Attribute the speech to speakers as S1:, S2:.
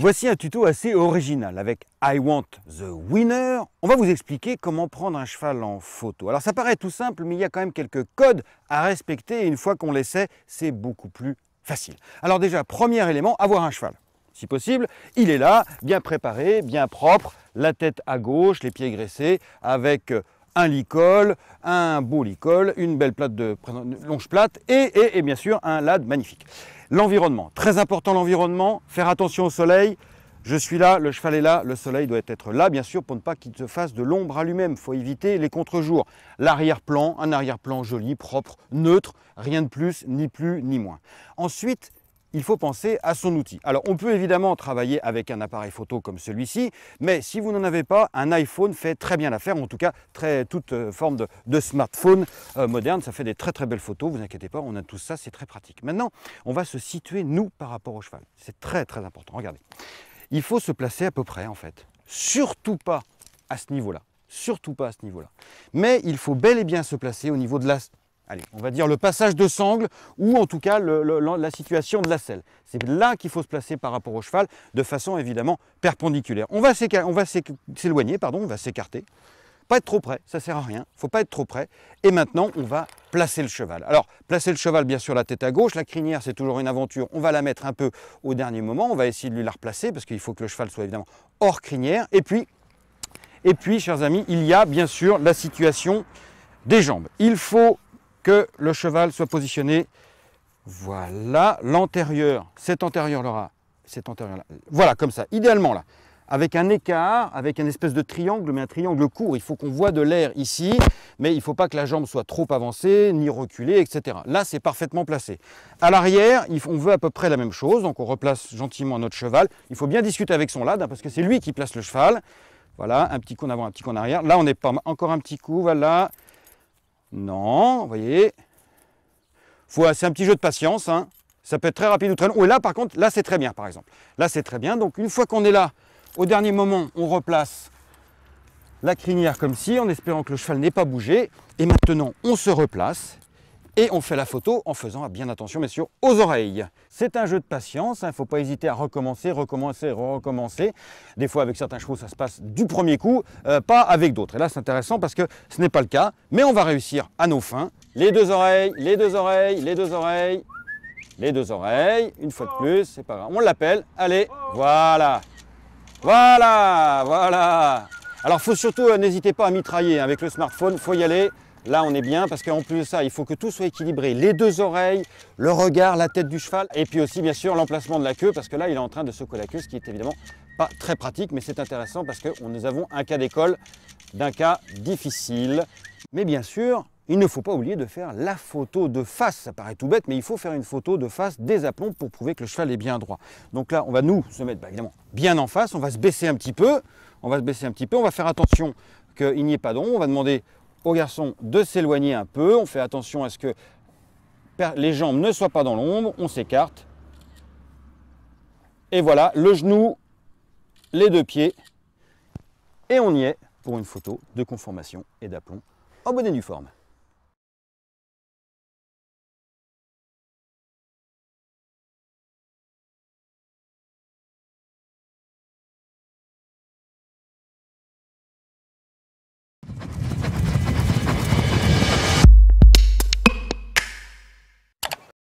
S1: Voici un tuto assez original avec I Want the Winner. On va vous expliquer comment prendre un cheval en photo. Alors ça paraît tout simple, mais il y a quand même quelques codes à respecter et une fois qu'on l'essaie, c'est beaucoup plus facile. Alors déjà, premier élément, avoir un cheval. Si possible, il est là, bien préparé, bien propre, la tête à gauche, les pieds graissés, avec euh, un licol, un beau licol, une belle plate de longe plate et, et bien sûr un lad magnifique. L'environnement, très important l'environnement, faire attention au soleil. Je suis là, le cheval est là, le soleil doit être là, bien sûr, pour ne pas qu'il se fasse de l'ombre à lui-même. Il faut éviter les contre-jours. L'arrière-plan, un arrière-plan joli, propre, neutre, rien de plus, ni plus, ni moins. Ensuite, il faut penser à son outil. Alors on peut évidemment travailler avec un appareil photo comme celui-ci, mais si vous n'en avez pas, un iPhone fait très bien l'affaire, en tout cas toute euh, forme de, smartphone euh, moderne, ça fait des très très belles photos, vous inquiétez pas, on a tout ça, c'est très pratique. Maintenant, on va se situer nous par rapport au cheval, c'est très très important, regardez. Il faut se placer à peu près en fait, surtout pas à ce niveau-là, surtout pas à ce niveau-là. Mais il faut bel et bien se placer au niveau de la allez, on va dire le passage de sangle ou en tout cas la situation de la selle. C'est là qu'il faut se placer par rapport au cheval de façon évidemment perpendiculaire. On va s'éloigner, pardon, on va s'écarter. Pas être trop près, ça sert à rien, faut pas être trop près. Et maintenant, on va placer le cheval. Alors, placer le cheval bien sûr la tête à gauche, la crinière c'est toujours une aventure, on va la mettre un peu au dernier moment, on va essayer de lui la replacer parce qu'il faut que le cheval soit évidemment hors crinière. Et puis, et puis, chers amis, il y a bien sûr la situation des jambes. Il faut que le cheval soit positionné. Voilà, l'antérieur, cet antérieur là, cet antérieur là. Voilà, comme ça, idéalement là. Avec un écart, avec une espèce de triangle, mais un triangle court. Il faut qu'on voit de l'air ici, mais il ne faut pas que la jambe soit trop avancée, ni reculée, etc. Là, c'est parfaitement placé. À l'arrière, on veut à peu près la même chose, donc on replace gentiment notre cheval. Il faut bien discuter avec son lad, hein, parce que c'est lui qui place le cheval. Voilà, un petit coup en avant, un petit coup en arrière. Là, on est pas encore un petit coup, voilà. Non, vous voyez. C'est un petit jeu de patience. Hein. Ça peut être très rapide ou très long. là, par contre, là, c'est très bien, par exemple. Là, c'est très bien. Donc, une fois qu'on est là, au dernier moment, on replace la crinière comme ci, en espérant que le cheval n'ait pas bougé. Et maintenant, on se replace et on fait la photo en faisant bien attention messieurs, aux oreilles. C'est un jeu de patience, il hein, ne faut pas hésiter à recommencer, recommencer, recommencer. Des fois avec certains chevaux ça se passe du premier coup, euh, pas avec d'autres. Et là c'est intéressant parce que ce n'est pas le cas, mais on va réussir à nos fins. Les deux oreilles, les deux oreilles, les deux oreilles, les deux oreilles, une fois de plus, c'est pas grave, on l'appelle, allez, voilà, voilà, voilà. Alors faut surtout, euh, n'hésitez pas à mitrailler hein. avec le smartphone, Il faut y aller, Là, on est bien parce qu'en plus de ça, il faut que tout soit équilibré. Les deux oreilles, le regard, la tête du cheval et puis aussi, bien sûr, l'emplacement de la queue parce que là, il est en train de secouer la queue, ce qui est évidemment pas très pratique, mais c'est intéressant parce que nous avons un cas d'école d'un cas difficile. Mais bien sûr, il ne faut pas oublier de faire la photo de face. Ça paraît tout bête, mais il faut faire une photo de face des aplombs pour prouver que le cheval est bien droit. Donc là, on va nous se mettre bah, évidemment bien en face, on va se baisser un petit peu, on va se baisser un petit peu, on va faire attention qu'il n'y ait pas d'ombre. on va demander au garçon de s'éloigner un peu. On fait attention à ce que les jambes ne soient pas dans l'ombre. On s'écarte. Et voilà, le genou, les deux pieds. Et on y est pour une photo de conformation et d'aplomb en bonne et